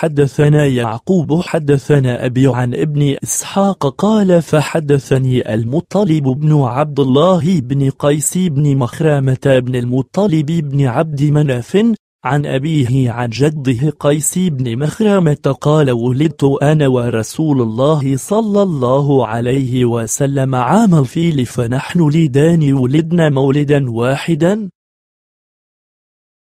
حدثنا يعقوب حدثنا أبي عن ابن إسحاق قال فحدثني المطلب بن عبد الله بن قيس بن مخرامة بن المطلب بن عبد مناف عن أبيه عن جده قيس بن مخرمة قال ولدت أنا ورسول الله صلى الله عليه وسلم عام الفيل فنحن لدان ولدنا مولدا واحدا